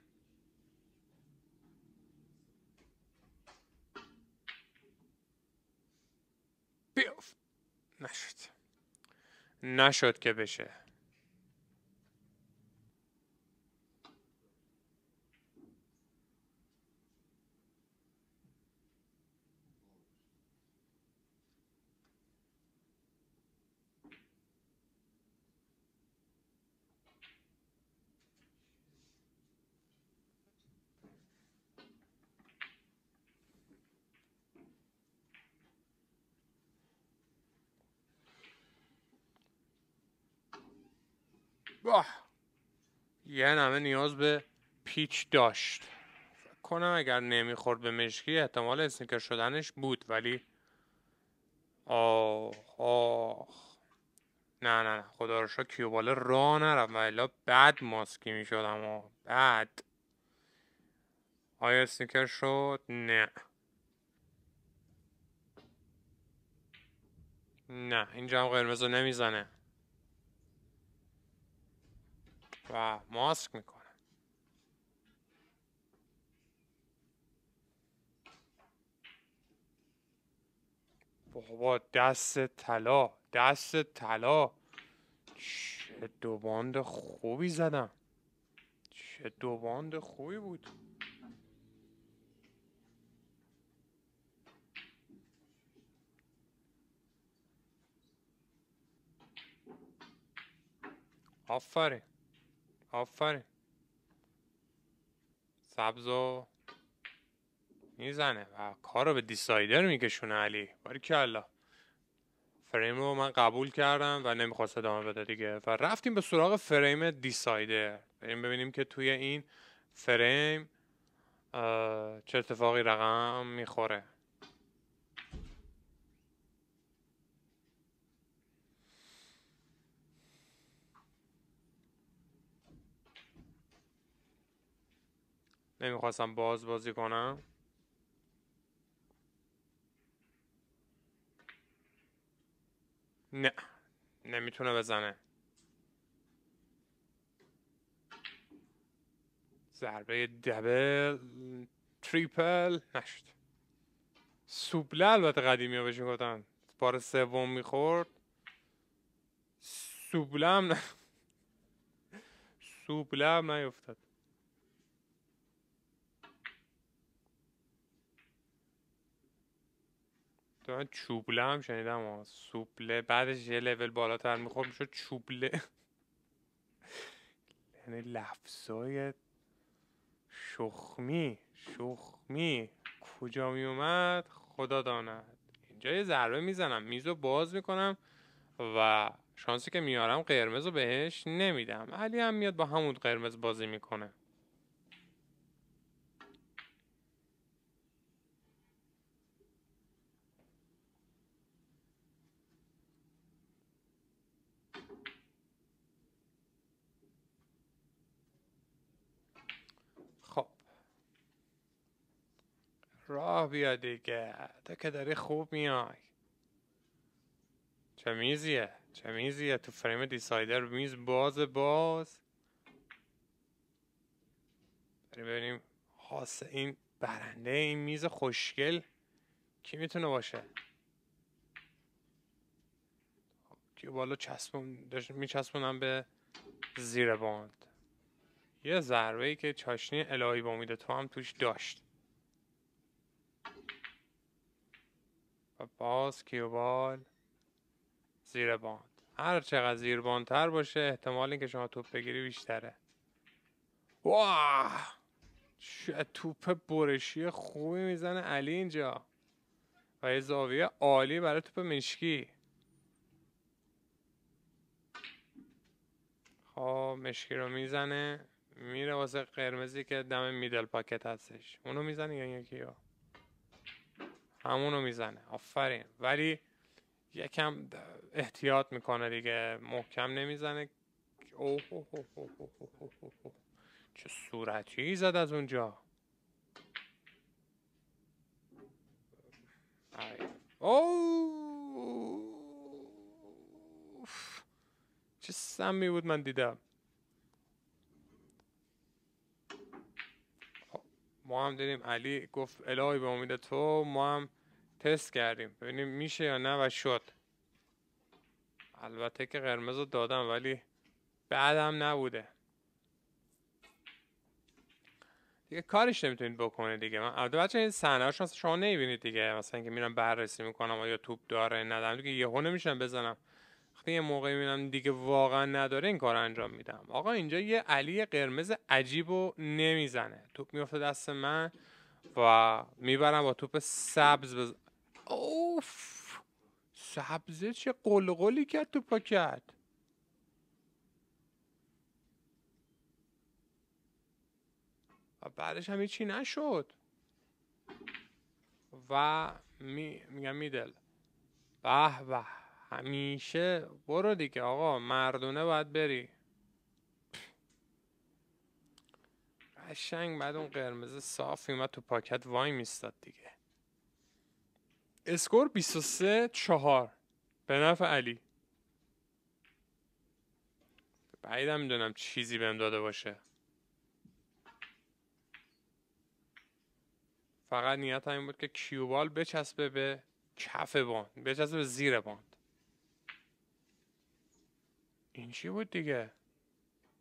بیوف نشد نشد که بشه یه نمه نیاز به پیچ داشت کنم اگر نمیخورد به مشکی احتمال اسنیکر شدنش بود ولی آه آه نه نه نه خدا رو شا کیوباله را نرم و بعد ماسکی میشد اما بعد آیا اسنیکر شد؟ نه نه اینجا هم قرمز رو نمیزنه و ماسک میکنم بابا دست طلا دست طلا چه دو باند خوبی زدم چه دو باند خوبی بود آفرین آفرین سبز و میزنه و کار رو به دیسایدر میکشونه علی باریکلا فریم رو من قبول کردم و نمیخواست ادامه بده دیگه و رفتیم به سراغ فریم دیسایدر بریم ببینیم که توی این فریم چه اتفاقی رقم میخوره نمیخواستم باز بازی کنم نه نمیتونه بزنه ضربه دبل تریپل نشد سوبله البته قدیمی ها بشین گفتن بار سوم میخورد سوبله هم نه سوبله هم نیفتد من چوبله هم شنیدم و سوبله بعدش یه لول بالاتر میخور میشه چوبله یعنی لفظای شخمی شخمی کجا میومد خدا داند اینجا یه ضربه میزنم میز رو باز میکنم و شانسی که میارم قرمز رو بهش نمیدم علی هم میاد با همون قرمز بازی میکنه راه بیا دیگه تا که داری خوب میای چه میزیه چه میزیه تو فریم دیسایدر میز باز باز بریم ببینیم خاص این برنده این میز خوشگل کی میتونه باشه که بالا چسبون داشت میچسبونم به زیر باند یه ضربه ای که چاشنی الهی با امید تو هم توش داشت باز کیوبال زیر باند هر چقدر زیر تر باشه احتمال اینکه شما توپ بگیری بیشتره واه چه توپ برشی خوبی میزنه علی اینجا و یه زاویه عالی برای توپ مشکی خب مشکی رو میزنه میره واسه قرمزی که دم میدل پاکت هستش اونو میزنه یا یکی همونو میزنه آفرین ولی یکم احتیاط میکنه دیگه محکم نمیزنه چه صورتی زد از اونجا اوه چه سمی بود من دیدم ما هم دیدیم علی گفت الهی به امید تو ما هم تست کردیم ببینیم میشه یا نه و شد البته که قرمز رو دادم ولی بعدم نبوده دیگه کارش نمیتونید بکنه. دیگه من البته بچه این صحنه شما نمیبینید دیگه مثلا اینکه میرم بررسی میکنم آیا توپ داره ندارم دیگه یهو نمیشم بزنم وقتی یه موقعی میبینم دیگه واقعا نداره این کار انجام میدم آقا اینجا یه علی قرمز عجیب و نمیزنه توپ میفته دست من و میبرم با توپ سبز بز... اوف سبزه چه قلقلی کرد توپا کرد و بعدش هم هیچی نشد و می... میگم میدل به به همیشه برو دیگه آقا مردونه باید بری قشنگ بعد اون قرمز صاف اومد تو پاکت وای میستاد دیگه اسکور 23 4 به نفع علی بعیدم میدونم چیزی بهم داده باشه فقط نیت این بود که کیوبال بچسبه به کف بان بچسبه به زیر بان این چی بود دیگه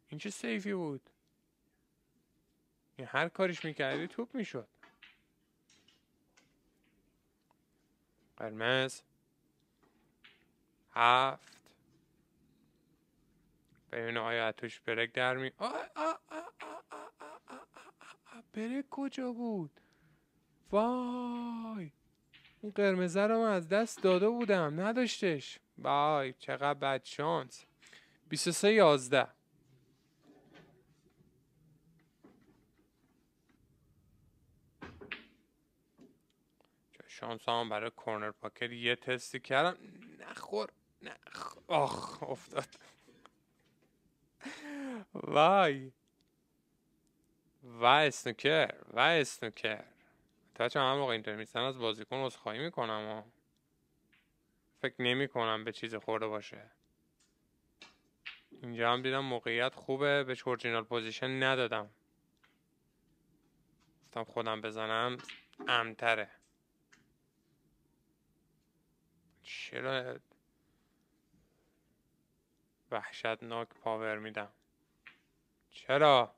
این چه سیفی بود این هر کاریش میکردی توپ میشد قرمز هفت ببین آیا اتوش برک در می برک کجا بود وای اون قرمزه رو من از دست داده بودم نداشتش وای چقدر بد شانس 23 11 شانس هم برای کورنر پاکر یه تستی کردم نخور نخ آخ افتاد وای و اسنوکر و اسنوکر تا چه هم موقع بازی میستن از بازیکن خواهی میکنم و فکر نمی به چیز خورده باشه اینجا هم دیدم موقعیت خوبه به اورجینال پوزیشن ندادم گفتم خودم بزنم امتره چرا وحشتناک پاور میدم چرا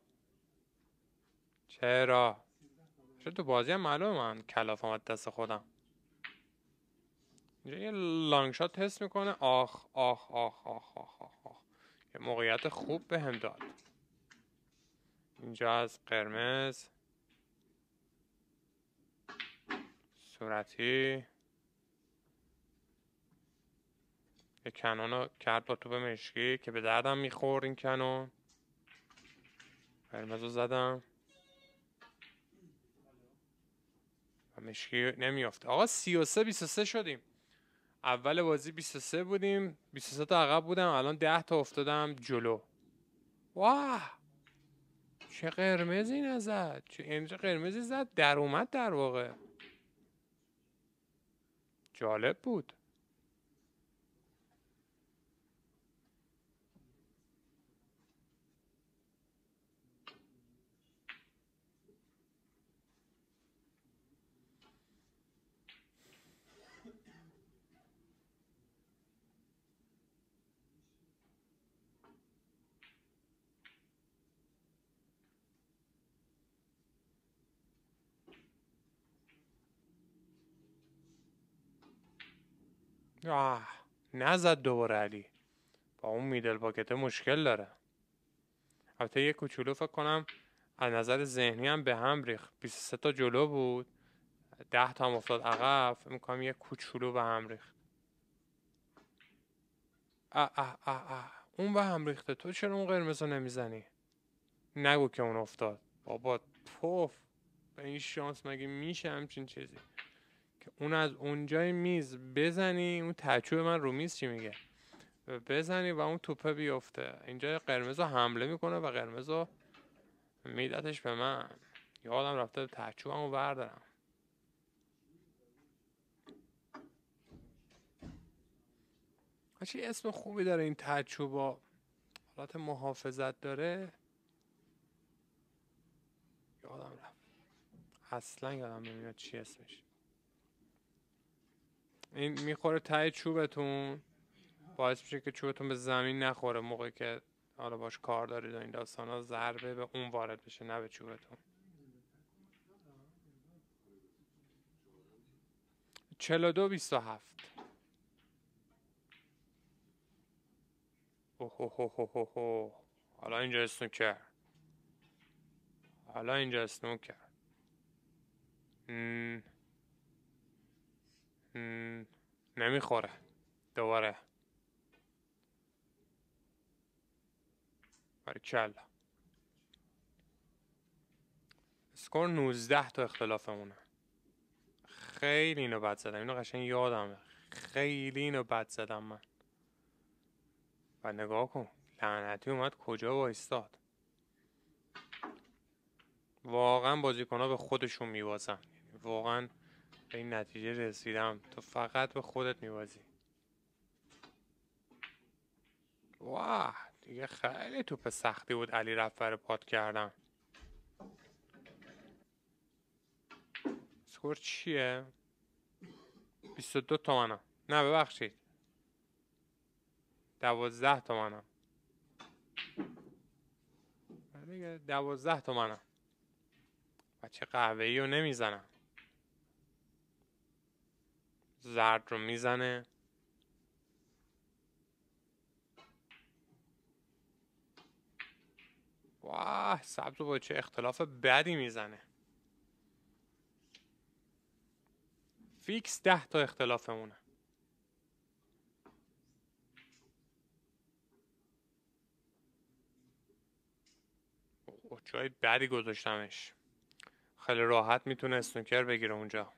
چرا چرا تو بازی هم معلومه من کلاف آمد دست خودم اینجا یه لانگ شات تست میکنه آخ آخ آخ آخ آخ, آخ. یه موقعیت خوب به هم داد اینجا از قرمز صورتی یه کنون رو کرد با توب مشکی که به دردم میخورد این کنون قرمز رو زدم و مشکی نمیافته آقا سی و سه سه شدیم اول بازی 23 بودیم 23 تا عقب بودم الان 10 تا افتادم جلو واه چه قرمزی نزد چه اینجا یعنی قرمزی زد در اومد در واقع جالب بود آه نزد دوباره علی با اون میدل پاکت مشکل داره البته یه کوچولو فکر کنم از نظر ذهنی هم به هم ریخت 23 تا جلو بود 10 تا هم افتاد عقب میکنم یه کوچولو به هم ریخت اه اه اه اه اون به هم ریخته تو چرا اون قرمز رو نمیزنی نگو که اون افتاد بابا پوف، به این شانس مگه میشه همچین چیزی که اون از اونجای میز بزنی اون تچوب من رو میز چی میگه بزنی و اون توپه بیفته اینجا قرمز رو حمله میکنه و قرمز رو میدتش به من یادم رفته تحچوبم رو بردارم چی اسم خوبی داره این با حالت محافظت داره یادم رفت اصلا یادم نمیاد چی اسمش این میخوره تای چوبتون باعث میشه که چوبتون به زمین نخوره موقعی که حالا باش کار دارید و این داستان ها ضربه به اون وارد بشه نه به چوبتون چلو دو بیست و هفت اوه حالا اینجا اسنوکر حالا اینجا اسنوکر نمیخوره دوباره کل سکور 19 تا اختلافمونه خیلی اینو بد زدم اینو قشنگ یادمه خیلی اینو بد زدم من و نگاه کن لعنتی اومد کجا وایستاد واقعا ها به خودشون میوازن یعنی واقعا به این نتیجه رسیدم تو فقط به خودت میبازی واه دیگه خیلی توپ سختی بود علی رفت پاد کردم سکور چیه؟ 22 تومنم نه ببخشید دوازده تومنم دیگه تومن تومنم بچه قهوه ای رو نمیزنم زرد رو میزنه واه سبز با چه اختلاف بدی میزنه فیکس ده تا اختلافمونه جای بدی گذاشتمش خیلی راحت میتونه سنوکر بگیره اونجا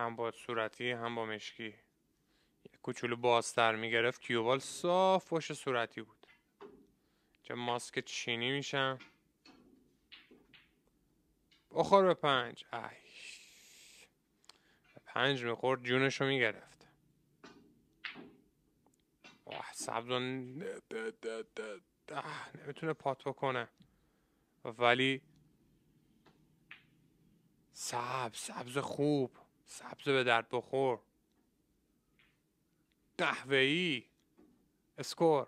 هم با صورتی هم با مشکی یه کوچولو بازتر میگرفت کیوبال صاف پشت صورتی بود چه ماسک چینی میشم بخور به پنج ای به پنج میخورد جونشو میگرفت واه سبز نمیتونه پات بکنه ولی سبز سبز خوب سبز به درد بخور ای اسکور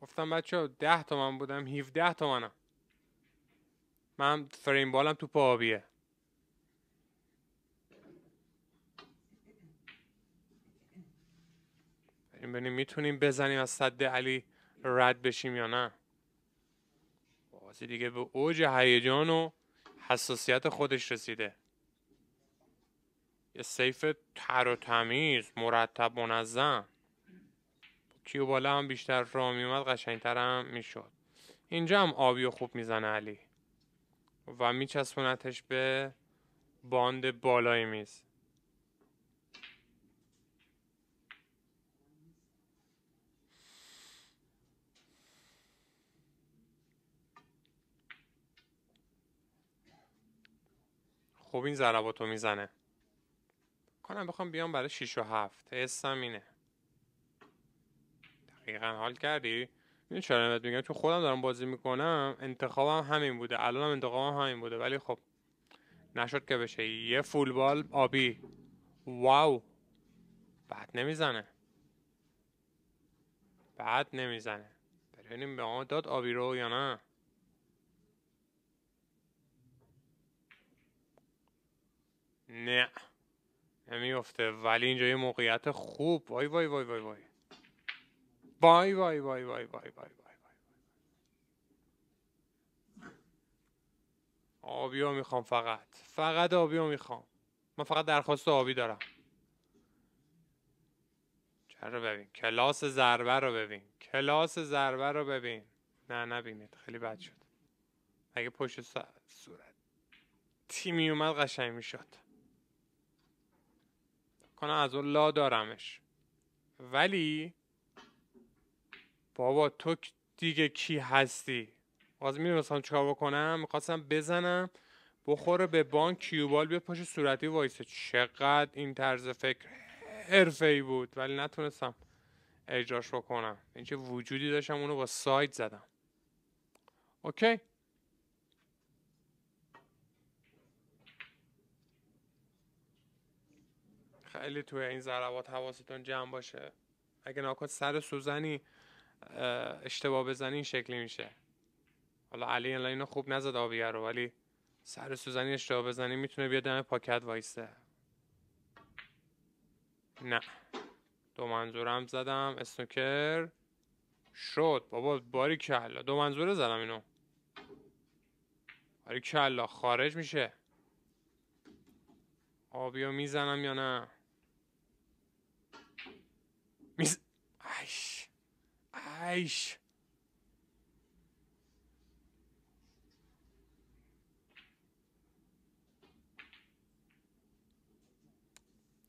گفتم بچه ده تومن بودم 17 تومنم من فریم بالم تو آبیه بریم میتونیم بزنیم از صد علی رد بشیم یا نه بازی دیگه به اوج هیجان و حساسیت خودش رسیده یه سیف تر و تمیز مرتب منظم کیو بالا هم بیشتر را میومد قشنگتر هم میشد اینجا هم آبی و خوب میزنه علی و میچسبونتش به باند بالای میز خب این ضرباتو میزنه کنم بخوام بیام برای 6 و 7 اسم اینه دقیقا حال کردی این چرا میگم چون خودم دارم بازی میکنم انتخابم همین بوده الان هم انتخابم همین بوده ولی خب نشد که بشه یه فولبال آبی واو بعد نمیزنه بعد نمیزنه ببینیم به ما داد آبی رو یا نه نه نمیفته یعنی ولی اینجا یه موقعیت خوب وای وای وای وای وای وای وای وای وای وای وای آبیو میخوام فقط فقط آبیو میخوام من فقط درخواست آبی دارم چرا ببین کلاس ضربه رو ببین کلاس ضربه رو ببین نه نبینید خیلی بد شد اگه پشت صورت تیمی اومد قشنگ میشد کنم از لا دارمش ولی بابا تو دیگه کی هستی باز میدونستم چیکار بکنم میخواستم بزنم بخوره به بانک کیوبال بیاد پشت صورتی وایسه چقدر این طرز فکر حرفه ای بود ولی نتونستم اجراش بکنم اینکه وجودی داشتم اونو با سایت زدم اوکی خیلی توی این ضربات حواستون جمع باشه اگه ناکات سر سوزنی اشتباه بزنی این شکلی میشه حالا علی الان اینو خوب نزد آبیه رو ولی سر سوزنی اشتباه بزنی میتونه بیاد دم پاکت وایسته نه دو منظورم زدم اسنوکر شد بابا باری کلا دو منظوره زدم اینو باری کلا خارج میشه آبیو میزنم یا نه Fleisch.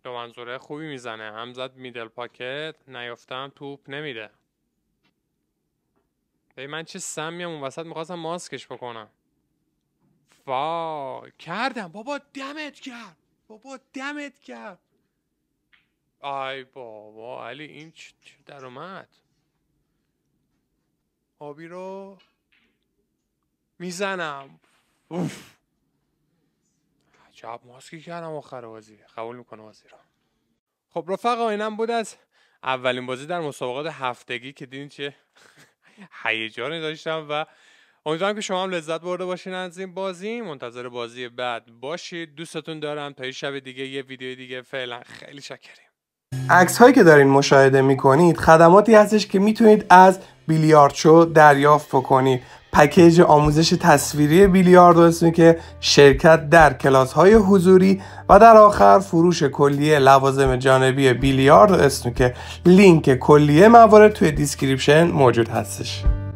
دو منظوره خوبی میزنه هم زد میدل پاکت نیافتم توپ نمیده به من چه سمیم اون وسط میخواستم ماسکش بکنم فا کردم بابا دمت کرد بابا دمت کرد آی بابا علی این چه در اومد آبی رو میزنم اوف عجب ماسکی کردم آخر بازی قبول میکنه بازی رو خب رفقا اینم بود از اولین بازی در مسابقات هفتگی که دیدین چه هیجانی داشتم و امیدوارم که شما هم لذت برده باشین از این بازی منتظر بازی بعد باشید دوستتون دارم تا یه شب دیگه یه ویدیو دیگه فعلا خیلی شکریم عکس هایی که دارین مشاهده میکنید خدماتی هستش که میتونید از بیلیاردشو دریافت بکنید پکیج آموزش تصویری بیلیارد اسمی که شرکت در کلاس های حضوری و در آخر فروش کلیه لوازم جانبی بیلیارد اسمی که لینک کلیه موارد توی دیسکریپشن موجود هستش